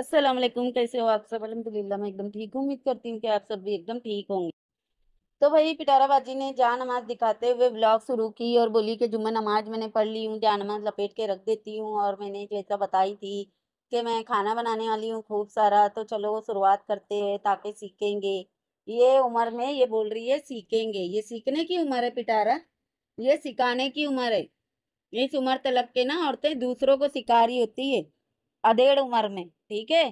अस्सलाम वालेकुम कैसे हो आप सब अलहमदिल्ला मैं एकदम ठीक हूँ उम्मीद करती हूँ कि आप सब भी एकदम ठीक होंगे तो भाई पिटारा बाजी ने जान नमाज दिखाते हुए ब्लॉग शुरू की और बोली कि जुम्मन नमाज मैंने पढ़ ली हूँ जहाँ नमाज लपेट के रख देती हूँ और मैंने जैसा बताई थी कि मैं खाना बनाने वाली हूँ खूब सारा तो चलो शुरुआत करते हैं ताकि सीखेंगे ये उम्र में ये बोल रही है सीखेंगे ये सीखने की उम्र है पिटारा ये सिखाने की उम्र है इस उम्र तलक के ना औरतें दूसरों को सिखा रही होती है अधेड़ उम्र में ठीक है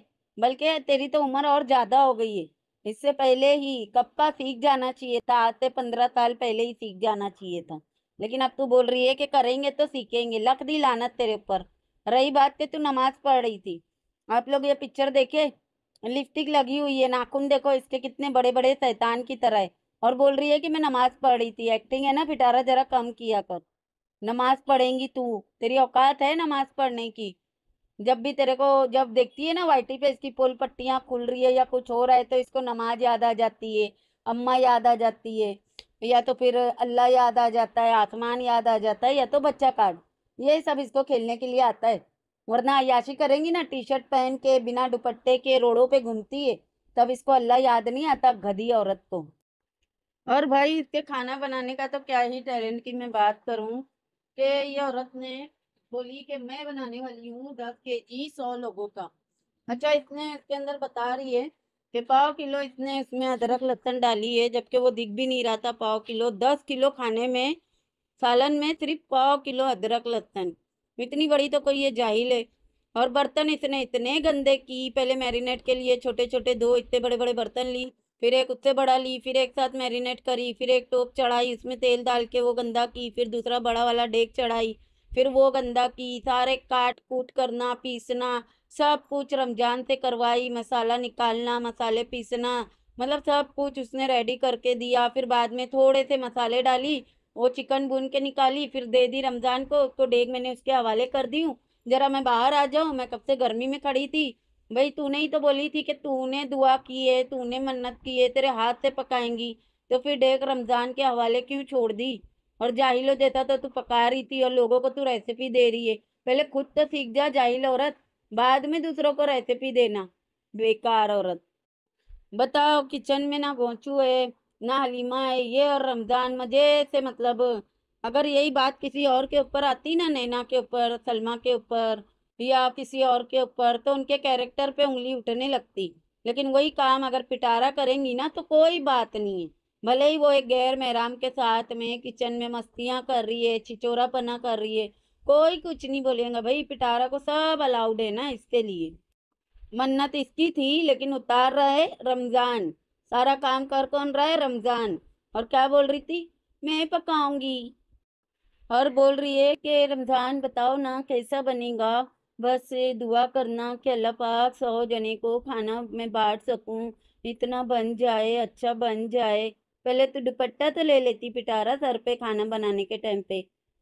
बल्कि तेरी तो उम्र और ज़्यादा हो गई है इससे पहले ही कप्पा सीख जाना चाहिए था आते पंद्रह साल पहले ही सीख जाना चाहिए था लेकिन अब तू बोल रही है कि करेंगे तो सीखेंगे लख दी लानत तेरे ऊपर रही बात कि तू नमाज पढ़ रही थी आप लोग ये पिक्चर देखे लिपस्टिक लगी हुई है नाखून देखो इसके कितने बड़े बड़े शैतान की तरह है और बोल रही है कि मैं नमाज पढ़ रही थी एक्टिंग है ना फिटारा जरा कम किया कर नमाज पढ़ेंगी तू तेरी औकात है नमाज पढ़ने की जब भी तेरे को जब देखती है ना वाइटी पे इसकी पोल पट्टियाँ खुल रही है या कुछ हो रहा है तो इसको नमाज याद आ जाती है अम्मा याद आ जाती है या तो फिर अल्लाह याद आ जाता है आसमान याद आ जाता है या तो बच्चा कार्ड ये सब इसको खेलने के लिए आता है वरना अयाशी करेंगी ना टी शर्ट पहन के बिना दुपट्टे के रोडों पे घूमती है तब इसको अल्लाह याद नहीं आता घदी औरत को और भाई इसके खाना बनाने का तो क्या ही टैलेंट की मैं बात करूं कि ये औरत ने बोली कि मैं बनाने वाली हूँ दस के जी सौ लोगों का अच्छा इसने इसके अंदर बता रही है कि पाव किलो इसने इसमें अदरक लहसन डाली है जबकि वो दिख भी नहीं रहा था पाव किलो दस किलो खाने में सालन में सिर्फ पाव किलो अदरक लहसन इतनी बड़ी तो कोई ये जाहिल है और बर्तन इसने इतने गंदे की पहले मैरिनेट के लिए छोटे छोटे दो इतने बड़े बड़े बर्तन ली फिर एक उससे बड़ा ली फिर एक साथ मैरिनेट करी फिर एक टोप चढ़ाई उसमें तेल डाल के वो गंदा की फिर दूसरा बड़ा वाला डेक चढ़ाई फिर वो गंदा की सारे काट कूट करना पीसना सब कुछ रमजान से करवाई मसाला निकालना मसाले पीसना मतलब सब कुछ उसने रेडी करके दिया फिर बाद में थोड़े से मसाले डाली वो चिकन भून के निकाली फिर दे दी रमज़ान को उसको तो डेग मैंने उसके हवाले कर दी हूँ ज़रा मैं बाहर आ जाऊँ मैं कब से गर्मी में खड़ी थी भाई तूने ही तो बोली थी कि तूने दुआ की है तूने मन्नत की है तेरे हाथ से पकाएंगी तो फिर डेग रमज़ान के हवाले क्यों छोड़ दी और जाहिलो जैसा तो तू पका रही थी और लोगों को तू रेसिपी दे रही है पहले खुद तो सीख जा जाहिल औरत बाद में दूसरों को रेसिपी देना बेकार औरत बताओ किचन में ना गोचू है ना हलीमा है ये और रमज़ान मज़े से मतलब अगर यही बात किसी और के ऊपर आती ना नैना के ऊपर सलमा के ऊपर या किसी और के ऊपर तो उनके कैरेक्टर पे उंगली उठने लगती लेकिन वही काम अगर पिटारा करेंगी ना तो कोई बात नहीं है भले ही वो एक गैर महराम के साथ में किचन में मस्तियाँ कर रही है छिचोरा पना कर रही है कोई कुछ नहीं बोलेगा भाई पिटारा को सब अलाउड है ना इसके लिए मन्नत इसकी थी लेकिन उतार रहा है रमज़ान सारा काम कर कौन रहा है रमज़ान और क्या बोल रही थी मैं पकाऊंगी और बोल रही है कि रमज़ान बताओ ना कैसा बनेगा बस दुआ करना कि अल्लाह पाक सौ जने को खाना मैं बांट सकूं इतना बन जाए अच्छा बन जाए पहले तो दुपट्टा तो ले लेती पिटारा सर पे खाना बनाने के टाइम पे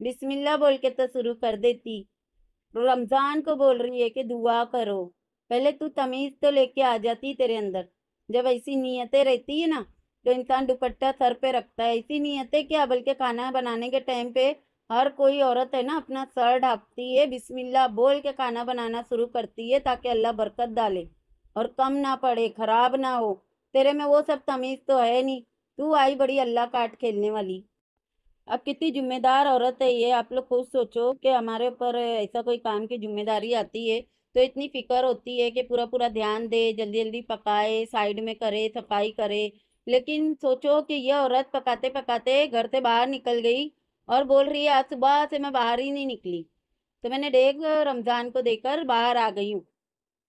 बिस्मिल्लाह बोल के तो शुरू कर देती रमज़ान को बोल रही है कि दुआ करो पहले तू तमीज़ तो लेके आ जाती तेरे अंदर जब ऐसी नीयतें रहती है ना तो इंसान दुपट्टा सर पे रखता है ऐसी नीयतें क्या बल्कि खाना बनाने के टाइम पे हर कोई औरत है ना अपना सर ढापती है बिस्मिल्लाह बोल के खाना बनाना शुरू करती है ताकि अल्लाह बरकत डाले और कम ना पड़े ख़राब ना हो तेरे में वो सब तमीज़ तो है नहीं तू आई बड़ी अल्लाह काट खेलने वाली अब कितनी जिम्मेदार औरत है ये आप लोग खुद सोचो कि हमारे ऊपर ऐसा कोई काम की जिम्मेदारी आती है तो इतनी फिक्र होती है कि पूरा पूरा ध्यान दे जल्दी जल्दी पकाए साइड में करे सफाई करे लेकिन सोचो कि यह औरत पकाते पकाते घर से बाहर निकल गई और बोल रही है आज सुबह से मैं बाहर ही नहीं निकली तो मैंने डेग रमज़ान को देकर बाहर आ गई हूँ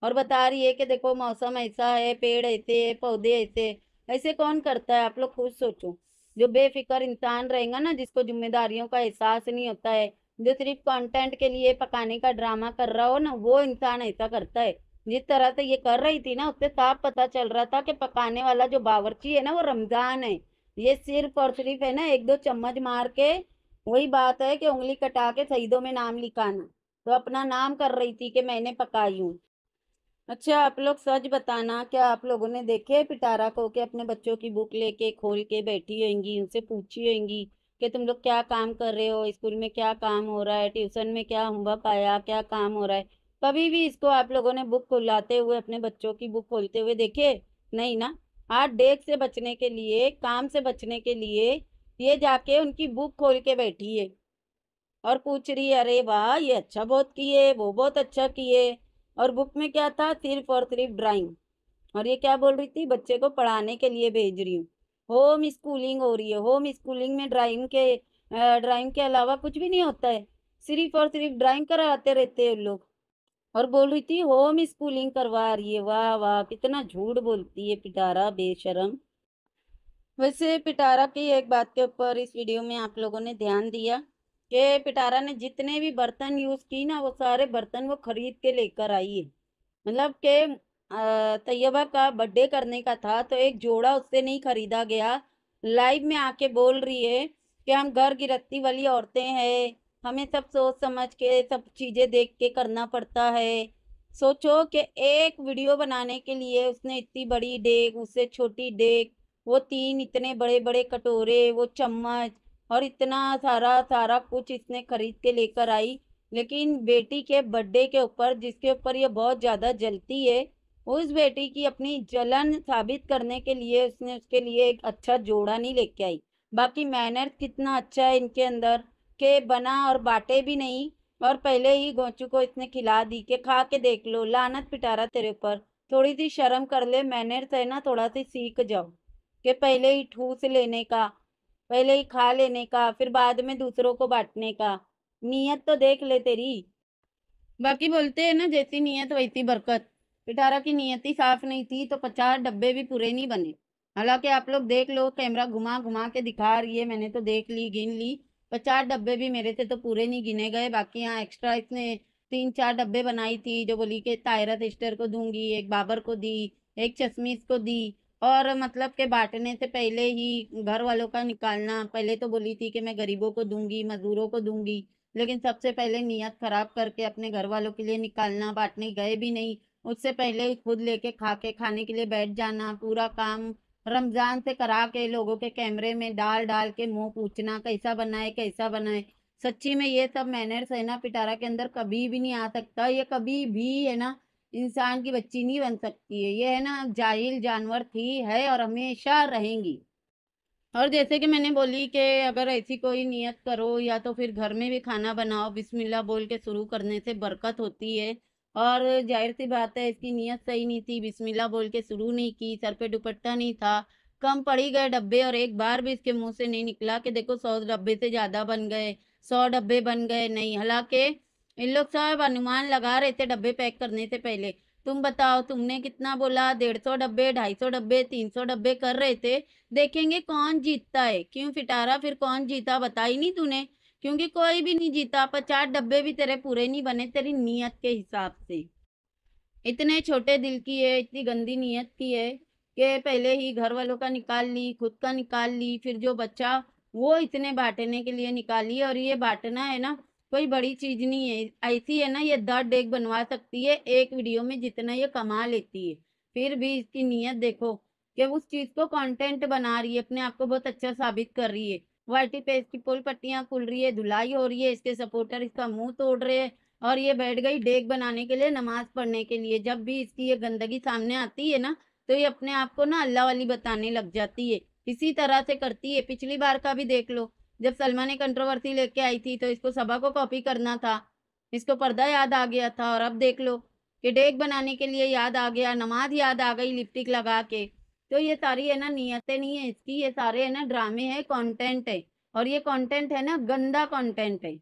और बता रही है कि देखो मौसम ऐसा है पेड़ ऐसे है पौधे ऐसे ऐसे कौन करता है आप लोग खुद सोचो जो बेफिक्र इंसान रहेगा ना जिसको जिम्मेदारियों का एहसास नहीं होता है जो सिर्फ कंटेंट के लिए पकाने का ड्रामा कर रहा हो ना वो इंसान ऐसा करता है जिस तरह से ये कर रही थी ना उससे साफ पता चल रहा था कि पकाने वाला जो बावर्ची है ना वो रमजान है ये सिर्फ और सिर्फ है ना एक दो चम्मच मार के वही बात है कि उंगली कटा के शहीदों में नाम लिखाना तो अपना नाम कर रही थी कि मैंने पकाई हूँ अच्छा आप लोग सच बताना क्या आप लोगों ने देखे पिटारा को के अपने बच्चों की बुक लेके खोल के बैठी होंगी उनसे पूछी होंगी कि तुम लोग क्या काम कर रहे हो स्कूल में क्या काम हो रहा है ट्यूशन में क्या होमवर्क आया क्या काम हो रहा है कभी भी इसको आप लोगों ने बुक खुलाते हुए अपने बच्चों की बुक खोलते हुए देखे नहीं ना हार्ट डेक से बचने के लिए काम से बचने के लिए ये जाके उनकी बुक खोल के बैठी है और पूछ रही है अरे वाह ये अच्छा बहुत किए वो बहुत अच्छा किए और बुक में क्या था सिर्फ और सिर्फ ड्राइंग और ये क्या बोल रही थी बच्चे को पढ़ाने के लिए भेज रही हूँ होम स्कूलिंग हो रही है होम स्कूलिंग में ड्राइंग के ड्राइंग के अलावा कुछ भी नहीं होता है सिर्फ और सिर्फ ड्राइंग कराते रहते हैं लोग और बोल रही थी होम स्कूलिंग करवा रही है वाह वाह कितना झूठ बोलती है पिटारा बेशरम वैसे पिटारा की एक बात के ऊपर इस वीडियो में आप लोगों ने ध्यान दिया के पिटारा ने जितने भी बर्तन यूज़ की ना वो सारे बर्तन वो खरीद के लेकर आई है मतलब के तैयबा का बर्थडे करने का था तो एक जोड़ा उससे नहीं खरीदा गया लाइव में आके बोल रही है कि हम घर गिरस्ती वाली औरतें हैं हमें सब सोच समझ के सब चीज़ें देख के करना पड़ता है सोचो कि एक वीडियो बनाने के लिए उसने इतनी बड़ी डेग उससे छोटी डेग वो तीन इतने बड़े बड़े कटोरे वो चम्मच और इतना सारा सारा कुछ इसने खरीद के लेकर आई लेकिन बेटी के बर्थडे के ऊपर जिसके ऊपर ये बहुत ज़्यादा जलती है उस बेटी की अपनी जलन साबित करने के लिए उसने उसके लिए एक अच्छा जोड़ा नहीं लेके आई बाकी मैनर कितना अच्छा है इनके अंदर के बना और बाटे भी नहीं और पहले ही गोंचू को इसने खिला दी के खा के देख लो लानत पिटारा तेरे ऊपर थोड़ी सी शर्म कर ले मैनर्स है ना थोड़ा सी सीख जाओ कि पहले ही ठूस लेने का पहले ही खा लेने का फिर बाद में दूसरों को बांटने का नीयत तो देख ले तेरी बाकी बोलते हैं ना जैसी नीयत वैसी बरकत पिटारा की नीयत ही साफ नहीं थी तो पचास डब्बे भी पूरे नहीं बने हालांकि आप लोग देख लो कैमरा घुमा घुमा के दिखा रही है मैंने तो देख ली गिन ली पचास डब्बे भी मेरे से तो पूरे नहीं गिने गए बाकी यहाँ एक्स्ट्रा इसने तीन चार डब्बे बनाई थी जो बोली कि तायरा सिस्टर को दूंगी एक बाबर को दी एक चश्मीस को दी और मतलब के बांटने से पहले ही घर वालों का निकालना पहले तो बोली थी कि मैं गरीबों को दूंगी मजदूरों को दूंगी लेकिन सबसे पहले नीयत खराब करके अपने घर वालों के लिए निकालना बांटने गए भी नहीं उससे पहले खुद लेके खा के खाने के लिए बैठ जाना पूरा काम रमजान से करा के लोगों के कैमरे में डाल डाल के मुंह पूछना कैसा बनाए कैसा बनाए सच्ची में ये सब मैनर्स है ना पिटारा के अंदर कभी भी नहीं आ सकता ये कभी भी है ना इंसान की बच्ची नहीं बन सकती है ये है ना जाहिल जानवर थी है और हमेशा रहेंगी और जैसे कि मैंने बोली कि अगर ऐसी कोई नियत करो या तो फिर घर में भी खाना बनाओ बिस्मिल्लाह बोल के शुरू करने से बरकत होती है और जाहिर सी बात है इसकी नियत सही नहीं थी बिस्मिल्लाह बोल के शुरू नहीं की सर पे दुपट्टा नहीं था कम पड़ी गए डब्बे और एक बार भी इसके मुंह से नहीं निकला कि देखो सौ डब्बे से ज़्यादा बन गए सौ डब्बे बन गए नहीं हालाँकि इन लोग सब अनुमान लगा रहे थे डब्बे पैक करने से पहले तुम बताओ तुमने कितना बोला डेढ़ सौ डब्बे ढाई सौ डब्बे तीन सौ डब्बे कर रहे थे देखेंगे कौन जीतता है क्यों फिटारा फिर कौन जीता बता ही नहीं तूने क्योंकि कोई भी नहीं जीता पचास डब्बे भी तेरे पूरे नहीं बने तेरी नीयत के हिसाब से इतने छोटे दिल की है इतनी गंदी नीयत की है कि पहले ही घर वालों का निकाल ली खुद का निकाल ली फिर जो बच्चा वो इतने बांटने के लिए निकाली और ये बांटना है ना कोई बड़ी चीज़ नहीं है ऐसी है ना ये दस डेग बनवा सकती है एक वीडियो में जितना ये कमा लेती है फिर भी इसकी नीयत देखो कि उस चीज़ को कंटेंट बना रही है अपने आप को बहुत अच्छा साबित कर रही है वाइटी पेज की पोल पट्टियाँ खुल रही है धुलाई हो रही है इसके सपोर्टर इसका मुंह तोड़ रहे हैं और ये बैठ गई डेग बनाने के लिए नमाज पढ़ने के लिए जब भी इसकी ये गंदगी सामने आती है ना तो ये अपने आप को ना अल्लाह वाली बताने लग जाती है इसी तरह से करती है पिछली बार का भी देख लो जब सलमा ने कंट्रोवर्सी लेके आई थी तो इसको सभा को कॉपी करना था इसको पर्दा याद आ गया था और अब देख लो कि डेक बनाने के लिए याद आ गया नमाज याद आ गई लिपस्टिक लगा के तो ये सारी है ना नीयतें नहीं है इसकी ये सारे है ना ड्रामे है कंटेंट है और ये कंटेंट है ना गंदा कंटेंट है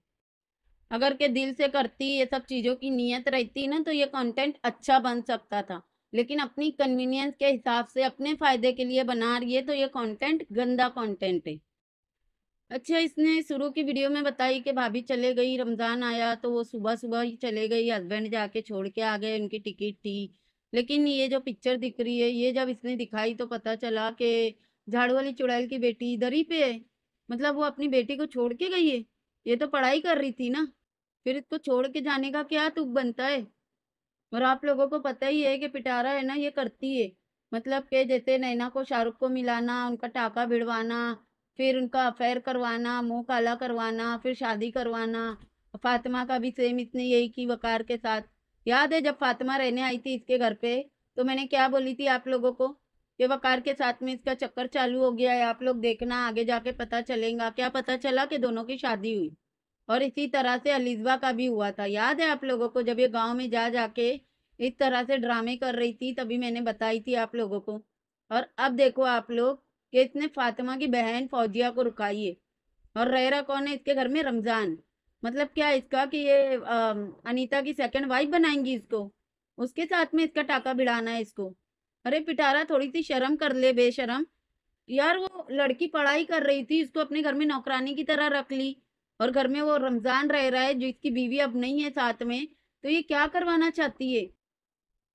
अगर के दिल से करती ये सब चीज़ों की नीयत रहती ना तो ये कंटेंट अच्छा बन सकता था लेकिन अपनी कन्वीनियंस के हिसाब से अपने फ़ायदे के लिए बना रही है तो ये कंटेंट गंदा कंटेंट है अच्छा इसने शुरू की वीडियो में बताई कि भाभी चले गई रमज़ान आया तो वो सुबह सुबह ही चले गई हस्बैंड जाके छोड़ के आ गए उनकी टिकट थी लेकिन ये जो पिक्चर दिख रही है ये जब इसने दिखाई तो पता चला कि झाड़ू वाली चुड़ैल की बेटी इधर ही पे है मतलब वो अपनी बेटी को छोड़ के गई है ये तो पढ़ाई कर रही थी ना फिर इसको छोड़ के जाने का क्या तुक बनता है और आप लोगों को पता ही है कि पिटारा है ना ये करती है मतलब के जैसे नैना को शाहरुख को मिलाना उनका टाका भिड़वाना फिर उनका अफेयर करवाना मुंह काला करवाना फिर शादी करवाना फातिमा का भी सेम इसने यही की वकार के साथ याद है जब फातिमा रहने आई थी इसके घर पे तो मैंने क्या बोली थी आप लोगों को ये वकार के साथ में इसका चक्कर चालू हो गया है आप लोग देखना आगे जाके पता चलेगा क्या पता चला कि दोनों की शादी हुई और इसी तरह से अलिजबा का भी हुआ था याद है आप लोगों को जब ये गाँव में जा जाके इस तरह से ड्रामे कर रही थी तभी मैंने बताई थी आप लोगों को और अब देखो आप लोग कि इसने फातिमा की बहन फौजिया को रुकाइए और रहरा कौन है इसके घर में रमज़ान मतलब क्या इसका कि ये आ, अनीता की सेकंड वाइफ बनाएंगी इसको उसके साथ में इसका टाका भिड़ाना है इसको अरे पिटारा थोड़ी सी शर्म कर ले बेशरम यार वो लड़की पढ़ाई कर रही थी इसको अपने घर में नौकरानी की तरह रख ली और घर में वो रमज़ान रह रहा है जो इसकी बीवी अब नहीं है साथ में तो ये क्या करवाना चाहती है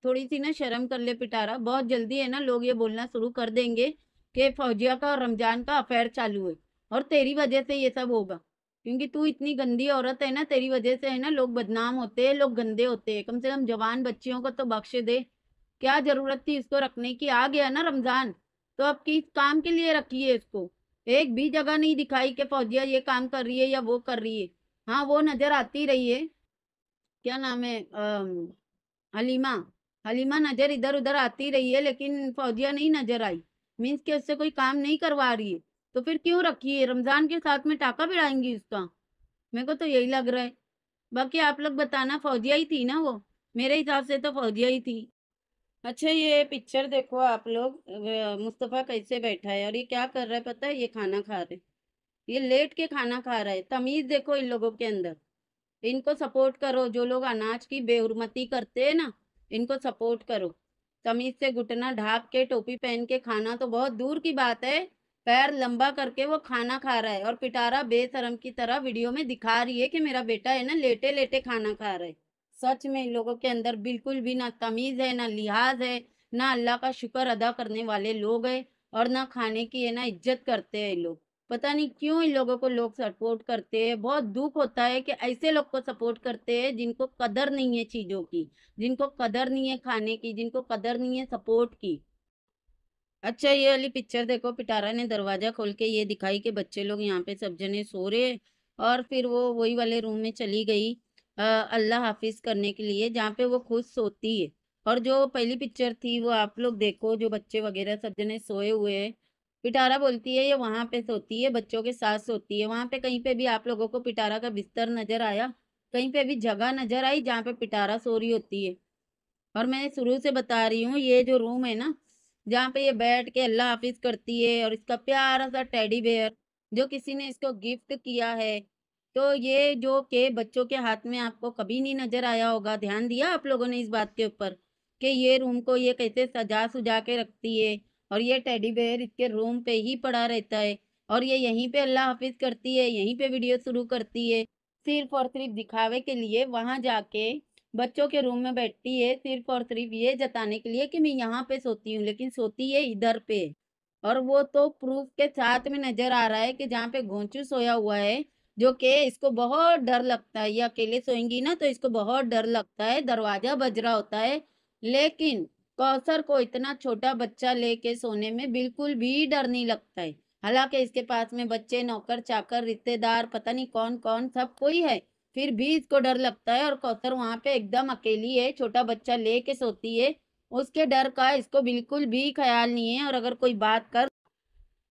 थोड़ी सी ना शर्म कर ले पिटारा बहुत जल्दी है ना लोग ये बोलना शुरू कर देंगे कि फौजिया का और रमजान का अफेयर चालू है और तेरी वजह से ये सब होगा क्योंकि तू इतनी गंदी औरत है ना तेरी वजह से है ना लोग बदनाम होते हैं लोग गंदे होते हैं कम से कम जवान बच्चियों को तो बख्श दे क्या जरूरत थी इसको रखने की आ गया ना रमजान तो अब किस काम के लिए रखी है इसको एक भी जगह नहीं दिखाई कि फौजिया ये काम कर रही है या वो कर रही है हाँ वो नजर आती रही है क्या नाम है हलीमा हलीमा नजर इधर उधर आती रही है लेकिन फौजिया नहीं नजर आई मीन्स के उससे कोई काम नहीं करवा रही है तो फिर क्यों रखी है रमज़ान के साथ में टाका बिड़ाएंगी उसका मेरे को तो यही लग रहा है बाकी आप लोग बताना फौजिया ही थी ना वो मेरे हिसाब से तो फौजिया ही थी अच्छा ये पिक्चर देखो आप लोग मुस्तफ़ा कैसे बैठा है और ये क्या कर रहा है पता है ये खाना खा रहे ये लेट के खाना खा रहा है तमीज़ देखो इन लोगों के अंदर इनको सपोर्ट करो जो लोग अनाज की बेहरमती करते हैं ना इनको सपोर्ट करो कमीज से घुटना ढाक के टोपी पहन के खाना तो बहुत दूर की बात है पैर लंबा करके वो खाना खा रहा है और पिटारा बेशरम की तरह वीडियो में दिखा रही है कि मेरा बेटा है ना लेटे लेटे खाना खा रहा है सच में लोगों के अंदर बिल्कुल भी ना तमीज़ है ना लिहाज है ना अल्लाह का शुक्र अदा करने वाले लोग हैं और ना खाने की है ना इज्जत करते हैं लोग पता नहीं क्यों इन लोगों को लोग सपोर्ट करते हैं बहुत दुख होता है कि ऐसे लोग को सपोर्ट करते हैं जिनको कदर नहीं है चीज़ों की जिनको कदर नहीं है खाने की जिनको कदर नहीं है सपोर्ट की अच्छा ये वाली पिक्चर देखो पिटारा ने दरवाज़ा खोल के ये दिखाई कि बच्चे लोग यहाँ पे सब जने सो रहे और फिर वो वही वाले रूम में चली गई अल्लाह हाफिज करने के लिए जहाँ पे वो खुद सोती है और जो पहली पिक्चर थी वो आप लोग देखो जो बच्चे वगैरह सब जने सोए हुए हैं पिटारा बोलती है ये वहाँ पे सोती है बच्चों के साथ सोती है वहाँ पे कहीं पे भी आप लोगों को पिटारा का बिस्तर नजर आया कहीं पे भी जगह नजर आई जहाँ पे पिटारा सो रही होती है और मैं शुरू से बता रही हूँ ये जो रूम है ना जहाँ पे ये बैठ के अल्लाह हाफिज करती है और इसका प्यारा सा टेडी बेयर जो किसी ने इसको गिफ्ट किया है तो ये जो के बच्चों के हाथ में आपको कभी नहीं नजर आया होगा ध्यान दिया आप लोगों ने इस बात के ऊपर कि ये रूम को ये कैसे सजा सुजा के रखती है और ये टेडी बेयर इसके रूम पे ही पड़ा रहता है और ये यहीं पे अल्लाह हाफिज करती है यहीं पे वीडियो शुरू करती है सिर्फ और सिर्फ दिखावे के लिए वहाँ जाके बच्चों के रूम में बैठती है सिर्फ और सिर्फ ये जताने के लिए कि मैं यहाँ पे सोती हूँ लेकिन सोती है इधर पे और वो तो प्रूफ के साथ में नजर आ रहा है कि जहाँ पे घोंचू सोया हुआ है जो कि इसको बहुत डर लगता है ये अकेले सोएंगी ना तो इसको बहुत डर लगता है दरवाजा बज रहा होता है लेकिन कौसर को इतना छोटा बच्चा लेके सोने में बिल्कुल भी डर नहीं लगता है हालांकि इसके पास में बच्चे नौकर चाकर रिश्तेदार पता नहीं कौन कौन सब कोई है फिर भी इसको डर लगता है और कौसर वहाँ पे एकदम अकेली है छोटा बच्चा लेके सोती है उसके डर का इसको बिल्कुल भी ख्याल नहीं है और अगर कोई बात कर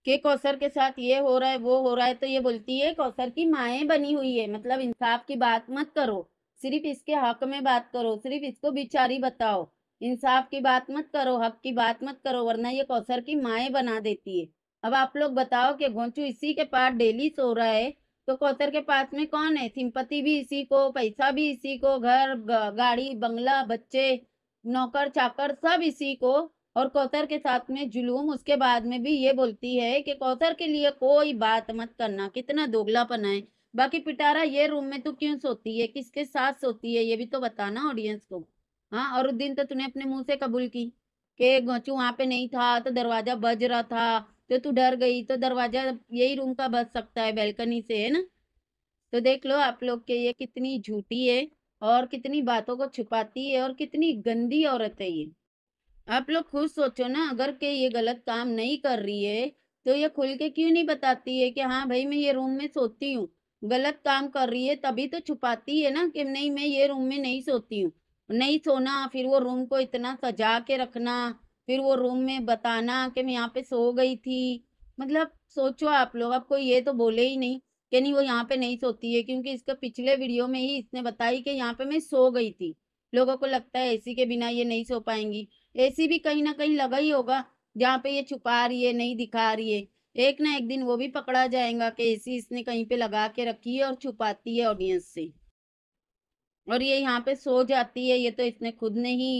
के कौसर के साथ ये हो रहा है वो हो रहा है तो ये बोलती है कौसर की माए बनी हुई है मतलब इंसाफ की बात मत करो सिर्फ इसके हक में बात करो सिर्फ इसको बिचारी बताओ इंसाफ की बात मत करो हक की बात मत करो वरना ये कौसर की माए बना देती है अब आप लोग बताओ कि घोंचू इसी के पास डेली सो रहा है तो कौसर के पास में कौन है सिंपत्ति भी इसी को पैसा भी इसी को घर गाड़ी बंगला बच्चे नौकर चाकर सब इसी को और कौतर के साथ में जुलूम उसके बाद में भी ये बोलती है कि कौतर के लिए कोई बात मत करना कितना दोगलापन है बाकी पिटारा ये रूम में तो क्यों सोती है किसके साथ सोती है ये भी तो बताना ऑडियंस को हाँ और उस दिन तो तूने अपने मुंह से कबूल की कि गोचू वहां पे नहीं था तो दरवाजा बज रहा था तो तू डर गई तो दरवाजा यही रूम का बज सकता है बेलकनी से है ना तो देख लो आप लोग के ये कितनी झूठी है और कितनी बातों को छुपाती है और कितनी गंदी औरत है ये आप लोग खुद सोचो ना अगर के ये गलत काम नहीं कर रही है तो ये खुल के क्यों नहीं बताती है कि हाँ भाई मैं ये रूम में सोती हूँ गलत काम कर रही है तभी तो छुपाती है ना कि नहीं मैं ये रूम में नहीं सोती हूँ नहीं सोना फिर वो रूम को इतना सजा के रखना फिर वो रूम में बताना कि मैं यहाँ पे सो गई थी मतलब सोचो आप लोग आपको ये तो बोले ही नहीं कि नहीं वो यहाँ पे नहीं सोती है क्योंकि इसका पिछले वीडियो में ही इसने बताई कि यहाँ पे मैं सो गई थी लोगों को लगता है एसी के बिना ये नहीं सो पाएंगी एसी भी कहीं ना कहीं लगा ही होगा जहाँ पे ये छुपा रही है नहीं दिखा रही है एक ना एक दिन वो भी पकड़ा जाएगा कि एसी इसने कहीं पे लगा के रखी है और छुपाती है ऑडियंस से और ये यहाँ पे सो जाती है ये तो इसने खुद ने ही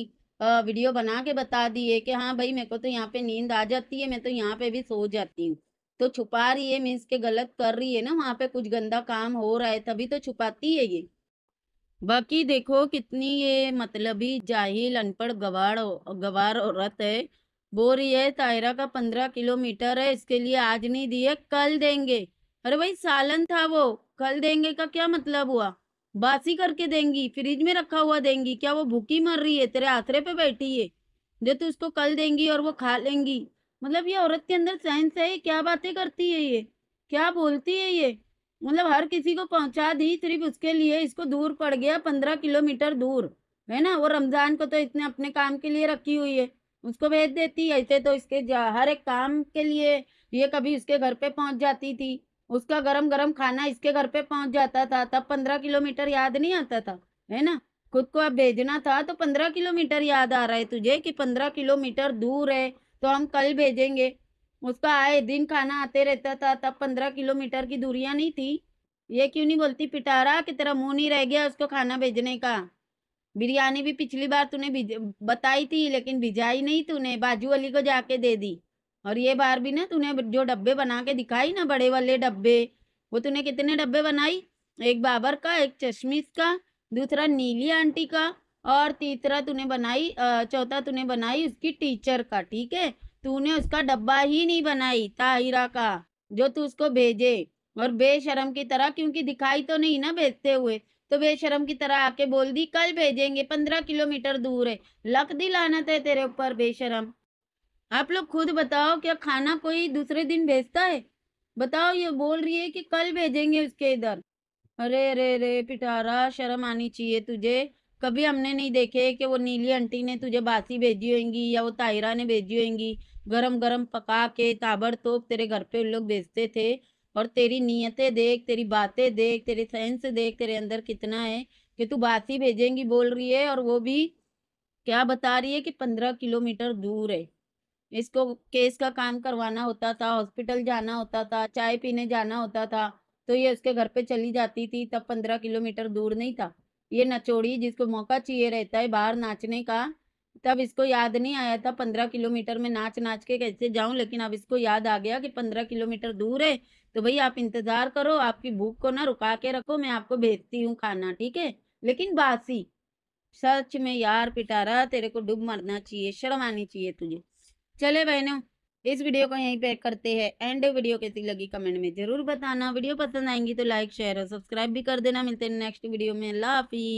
वीडियो बना के बता दी है कि हाँ भाई मेरे को तो यहाँ पे नींद आ जाती है मैं तो यहाँ पे भी सो जाती हूँ तो छुपा रही है मीन्स के गलत कर रही है ना वहाँ पे कुछ गंदा काम हो रहा है तभी तो छुपाती है ये बाकी देखो कितनी ये मतलबी जाहिल अनपढ़ गवार गवार औरत है बो रही है तायरा का पंद्रह किलोमीटर है इसके लिए आज नहीं दिए कल देंगे अरे भाई सालन था वो कल देंगे का क्या मतलब हुआ बासी करके देंगी फ्रिज में रखा हुआ देंगी क्या वो भूखी मर रही है तेरे आसरे पे बैठी है जो तो तू उसको कल देंगी और वो खा लेंगी मतलब ये औरत के अंदर साइंस है क्या बातें करती है ये क्या बोलती है ये मतलब हर किसी को पहुंचा दी सिर्फ उसके लिए इसको दूर पड़ गया पंद्रह किलोमीटर दूर है ना वो रमजान को तो इसने अपने काम के लिए रखी हुई है उसको भेज देती ऐसे तो इसके हर एक काम के लिए ये कभी उसके घर पे पहुंच जाती थी उसका गरम गरम खाना इसके घर पे पहुंच जाता था तब पंद्रह किलोमीटर याद नहीं आता था है ना खुद को अब भेजना था तो पंद्रह किलोमीटर याद आ रहा है तुझे कि पंद्रह किलोमीटर दूर है तो हम कल भेजेंगे उसका आए दिन खाना आते रहता था तब पंद्रह किलोमीटर की दूरियां नहीं थी ये क्यों नहीं बोलती पिटारा कि तेरा मुंह नहीं रह गया उसको खाना भेजने का बिरयानी भी पिछली बार तूने बताई थी लेकिन भिजाई नहीं तूने बाजू वाली को जाके दे दी और ये बार भी ना तूने जो डब्बे बना के दिखाई ना बड़े वाले डब्बे वो तूने कितने डब्बे बनाई एक बाबर का एक चश्मिस का दूसरा नीली आंटी का और तीसरा तूने बनाई चौथा तूने बनाई उसकी टीचर का ठीक है तूने उसका डब्बा ही नहीं बनाई ताहिरा का जो तू उसको भेजे और बेशरम की तरह क्योंकि दिखाई तो नहीं ना भेजते हुए तो बेशरम की तरह आके बोल दी कल भेजेंगे पंद्रह किलोमीटर दूर है लक दिलाना है तेरे ऊपर बेशरम आप लोग खुद बताओ क्या खाना कोई दूसरे दिन भेजता है बताओ ये बोल रही है कि कल भेजेंगे उसके इधर अरे अरे अरे पिटारा शर्म आनी चाहिए तुझे कभी हमने नहीं देखे कि वो नीली आंटी ने तुझे बासी भेजी होंगी या वो तायरा ने भेजी होंगी गरम गरम पका के तो तेरे घर पे उन लोग भेजते थे और तेरी नीयतें देख तेरी बातें देख तेरे सेंस देख तेरे अंदर कितना है कि तू बासी भेजेंगी बोल रही है और वो भी क्या बता रही है कि पंद्रह किलोमीटर दूर है इसको केस का काम करवाना होता था हॉस्पिटल जाना होता था चाय पीने जाना होता था तो ये उसके घर पे चली जाती थी तब पंद्रह किलोमीटर दूर नहीं था ये नचोड़ी जिसको मौका चाहिए रहता है बाहर नाचने का तब इसको याद नहीं आया था पंद्रह किलोमीटर में नाच नाच के कैसे जाऊं लेकिन अब इसको याद आ गया कि पंद्रह किलोमीटर दूर है तो भाई आप इंतज़ार करो आपकी भूख को ना रुका के रखो मैं आपको भेजती हूँ खाना ठीक है लेकिन बासी सच में यार पिटारा तेरे को डूब मरना चाहिए शर्म आनी चाहिए तुझे चले बहनों इस वीडियो को यहीं पे करते हैं एंड वीडियो कैसी लगी कमेंट में जरूर बताना वीडियो पसंद आएंगी तो लाइक शेयर और सब्सक्राइब भी कर देना मिलते हैं नेक्स्ट वीडियो में लाफी